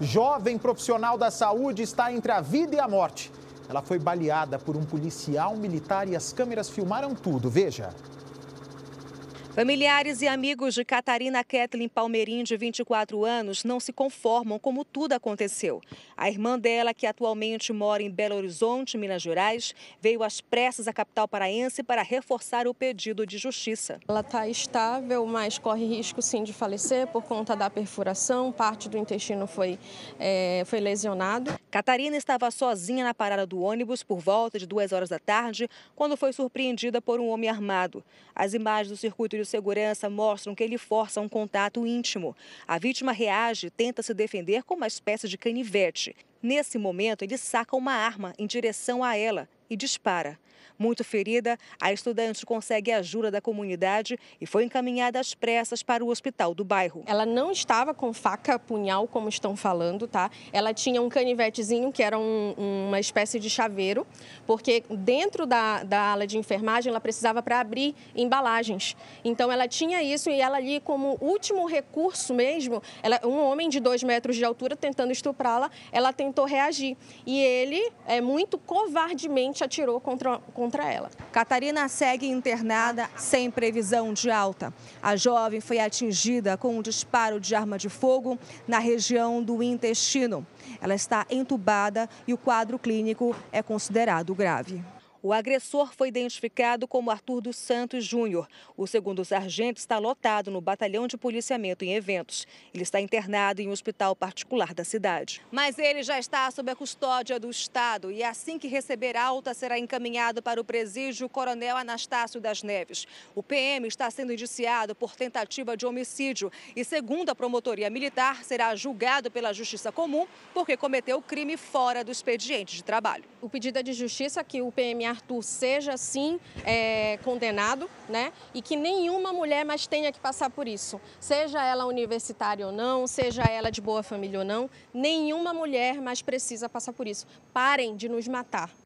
Jovem profissional da saúde está entre a vida e a morte. Ela foi baleada por um policial militar e as câmeras filmaram tudo. Veja. Familiares e amigos de Catarina Kathleen Palmeirim, de 24 anos, não se conformam como tudo aconteceu. A irmã dela, que atualmente mora em Belo Horizonte, Minas Gerais, veio às pressas à capital paraense para reforçar o pedido de justiça. Ela está estável, mas corre risco sim de falecer por conta da perfuração, parte do intestino foi, é, foi lesionado. Catarina estava sozinha na parada do ônibus por volta de 2 horas da tarde, quando foi surpreendida por um homem armado. As imagens do circuito de segurança mostram que ele força um contato íntimo. A vítima reage e tenta se defender com uma espécie de canivete. Nesse momento, ele saca uma arma em direção a ela e dispara. Muito ferida, a estudante consegue ajuda da comunidade e foi encaminhada às pressas para o hospital do bairro. Ela não estava com faca, punhal, como estão falando, tá? Ela tinha um canivetezinho, que era um, uma espécie de chaveiro, porque dentro da, da ala de enfermagem ela precisava para abrir embalagens. Então ela tinha isso e ela ali, como último recurso mesmo, ela, um homem de dois metros de altura tentando estuprá-la, ela tentou reagir. E ele, é muito covardemente, atirou contra, contra ela. Catarina segue internada sem previsão de alta. A jovem foi atingida com um disparo de arma de fogo na região do intestino. Ela está entubada e o quadro clínico é considerado grave. O agressor foi identificado como Arthur dos Santos Júnior. O segundo sargento está lotado no batalhão de policiamento em eventos. Ele está internado em um hospital particular da cidade. Mas ele já está sob a custódia do Estado e assim que receber alta será encaminhado para o presídio Coronel Anastácio das Neves. O PM está sendo indiciado por tentativa de homicídio e, segundo a promotoria militar, será julgado pela Justiça Comum porque cometeu crime fora do expediente de trabalho. O pedido é de justiça que o PM Arthur seja sim é, condenado, né? E que nenhuma mulher mais tenha que passar por isso, seja ela universitária ou não, seja ela de boa família ou não, nenhuma mulher mais precisa passar por isso. Parem de nos matar.